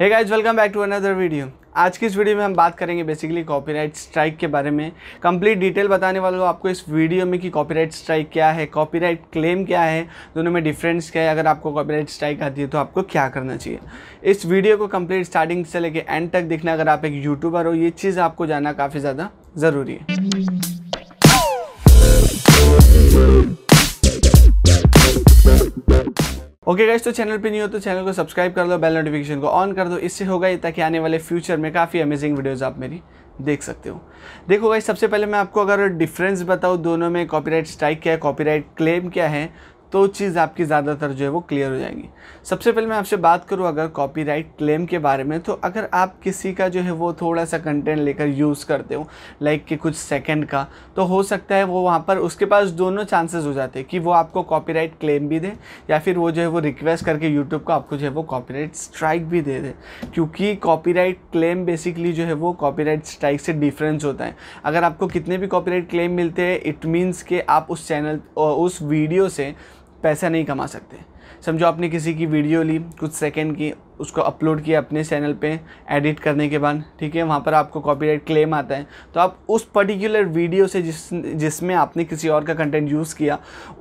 hey guys welcome back to another video आज की इस वीडियो में हम बात करेंगे बेसिकली कॉपीराइट स्ट्राइक के बारे में कंप्लीट डिटेल बताने वाला हूँ आपको इस वीडियो में कि कॉपीराइट स्ट्राइक क्या है कॉपीराइट क्लेम क्या है दोनों में डिफरेंस क्या है अगर आपको कॉपीराइट स्ट्राइक आती है तो आपको क्या करना चाहिए इस वीडियो को कम्प्लीट स्टार्टिंग से लेकर एंड तक देखना अगर आप एक यूट्यूबर हो ये चीज़ आपको जानना काफ़ी ज़्यादा ज़रूरी है ओके गाइस तो चैनल पे नहीं हो तो चैनल को सब्सक्राइब कर दो बेल नोटिफिकेशन को ऑन कर दो इससे होगा ये ताकि आने वाले फ्यूचर में काफ़ी अमेजिंग वीडियोज़ आप मेरी देख सकते हो देखो गाइस सबसे पहले मैं आपको अगर डिफरेंस बताऊँ दोनों में कॉपीराइट स्ट्राइक क्या है कॉपीराइट क्लेम क्या है तो चीज़ आपकी ज़्यादातर जो है वो क्लियर हो जाएगी सबसे पहले मैं आपसे बात करूँ अगर कॉपीराइट क्लेम के बारे में तो अगर आप किसी का जो है वो थोड़ा सा कंटेंट लेकर यूज़ करते हो लाइक कि कुछ सेकंड का तो हो सकता है वो वहाँ पर उसके पास दोनों चांसेस हो जाते हैं कि वो आपको कॉपी क्लेम भी दे या फिर वो जो है वो रिक्वेस्ट करके यूट्यूब को आपको जो है वो कॉपी स्ट्राइक भी दे दे क्योंकि कॉपी क्लेम बेसिकली जो है वो कॉपी स्ट्राइक से डिफरेंस होता है अगर आपको कितने भी कॉपी क्लेम मिलते हैं इट मीन्स कि आप उस चैनल उस वीडियो से पैसा नहीं कमा सकते समझो आपने किसी की वीडियो ली कुछ सेकंड की उसको अपलोड किया अपने चैनल पे एडिट करने के बाद ठीक है वहाँ पर आपको कॉपीराइट क्लेम आता है तो आप उस पर्टिकुलर वीडियो से जिस जिसमें आपने किसी और का कंटेंट यूज़ किया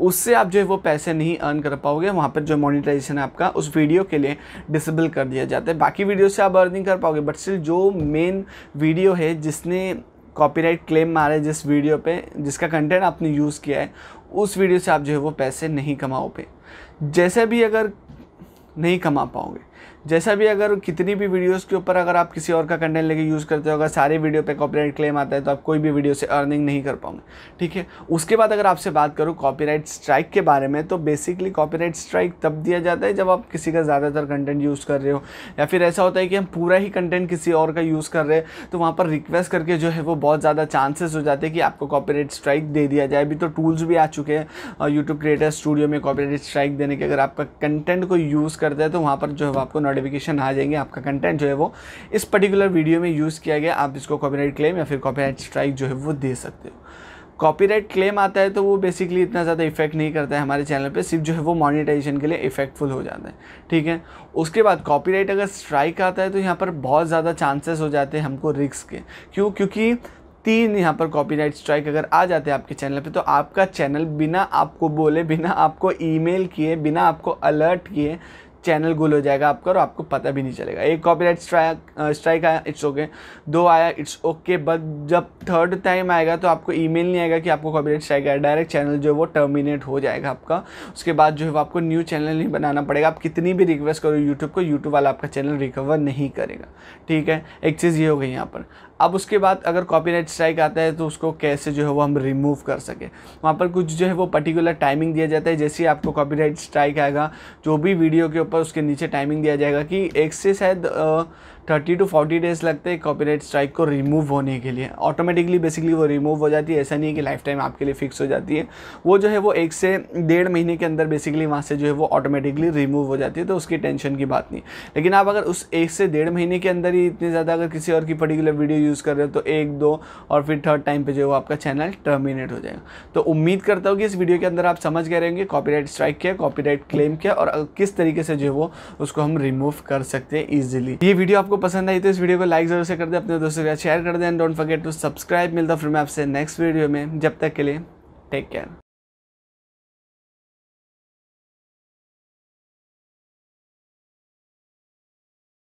उससे आप जो है वो पैसे नहीं अर्न कर पाओगे वहाँ पर जो मोनिटाइजेशन है आपका उस वीडियो के लिए डिसेबल कर दिया जाता है बाकी वीडियो से आप अर्निंग कर पाओगे बट स्टिल जो मेन वीडियो है जिसने कॉपीराइट क्लेम मारे जिस वीडियो पे जिसका कंटेंट आपने यूज़ किया है उस वीडियो से आप जो है वो पैसे नहीं कमाओगे जैसे भी अगर नहीं कमा पाओगे जैसा भी अगर कितनी भी वीडियोस के ऊपर अगर आप किसी और का कंटेंट लेके यूज़ करते हो अगर सारे वीडियो पे कॉपीराइट क्लेम आता है तो आप कोई भी वीडियो से अर्निंग नहीं कर पाओगे ठीक है उसके बाद अगर आपसे बात करूँ कॉपीराइट स्ट्राइक के बारे में तो बेसिकली कॉपीराइट स्ट्राइक तब दिया जाता है जब आप किसी का ज़्यादातर कंटेंट यूज़ कर रहे हो या फिर ऐसा होता है कि हम पूरा ही कंटेंट किसी और का यूज़ कर रहे हैं तो वहाँ पर रिक्वेस्ट करके जो है वो बहुत ज़्यादा चांसेस हो जाते हैं कि आपको कॉपीराइट स्ट्राइक दे दिया जाए अभी तो टूल्स भी आ चुके हैं यूट्यूब क्रिएटर स्टूडियो में कॉपीराइट स्ट्राइक देने के अगर आपका कंटेंट को यूज़ करते हैं तो वहाँ पर जो है आपको नोटिफिकेशन आ जाएंगे आपका कंटेंट जो है वो इस पर्टिकुलर वीडियो में यूज़ किया गया आप इसको कॉपीराइट क्लेम या फिर कॉपीराइट स्ट्राइक जो है वो दे सकते हो कॉपीराइट क्लेम आता है तो वो बेसिकली इतना ज़्यादा इफेक्ट नहीं करता है हमारे चैनल पे सिर्फ जो है वो मोनेटाइजेशन के लिए इफेक्टफुल हो जाता है ठीक है उसके बाद कॉपीराइट अगर स्ट्राइक आता है तो यहाँ पर बहुत ज़्यादा चांसेस हो जाते हैं हमको रिस्क के क्यों क्योंकि तीन यहाँ पर कॉपीराइट स्ट्राइक अगर आ जाते हैं आपके चैनल पे तो आपका चैनल बिना आपको बोले बिना आपको ईमेल किए बिना आपको अलर्ट किए चैनल गुल हो जाएगा आपका और आपको पता भी नहीं चलेगा एक कॉपी स्ट्राइक स्ट्राइक आया इट्स ओके दो आया इट्स ओके बट जब थर्ड टाइम आएगा तो आपको ई नहीं आएगा कि आपको कॉपी स्ट्राइक आया डायरेक्ट चैनल जो है वो टर्मिनेट हो जाएगा आपका उसके बाद जो है वो आपको न्यू चैनल नहीं बनाना पड़ेगा आप कितनी भी रिक्वेस्ट करो यूट्यूब को यूट्यूब वाला आपका चैनल रिकवर नहीं करेगा ठीक है एक चीज़ ये हो गई यहाँ पर अब उसके बाद अगर कॉपीराइट स्ट्राइक आता है तो उसको कैसे जो है वो हम रिमूव कर सकें वहाँ पर कुछ जो है वो पर्टिकुलर टाइमिंग दिया जाता है जैसे ही आपको कॉपीराइट स्ट्राइक आएगा जो भी वीडियो के ऊपर उसके नीचे टाइमिंग दिया जाएगा कि एक से शायद थर्टी टू फोर्टी डेज़ लगते हैं कॉपीराइट स्ट्राइक को रिमूव होने के लिए ऑटोमेटिकली बेसिकली वो रिमूव हो जाती है ऐसा नहीं है कि लाइफ टाइम आपके लिए फिक्स हो जाती है वो जो है वो एक से डेढ़ महीने के अंदर बेसिकली वहाँ से जो है वो ऑटोमेटिकली रिमूव हो जाती है तो उसकी टेंशन की बात नहीं लेकिन आप अगर उस एक से डेढ़ महीने के अंदर ही इतने ज़्यादा अगर किसी और की पर्टिकुलर वीडियो यूज़ कर रहे हो तो एक दो और फिर थर्ड टाइम पर जो है वो आपका चैनल टर्मिनेट हो जाएगा तो उम्मीद करता हूँ कि इस वीडियो के अंदर आप समझ गए रहेंगे कॉपीराइट स्ट्राइक क्या कॉपीराइट क्लेम क्या और किस तरीके से जो है वो उसको हम रिमूव कर सकते हैं ईजिली ये वीडियो आपको आपको पसंद आई तो इस वीडियो को लाइक जरूर से कर दें अपने दोस्तों के साथ शेयर कर दें डोंट फॉरगेट टू सब्सक्राइब मिलता फिर मैं आपसे नेक्स्ट वीडियो में जब तक के लिए टेक केयर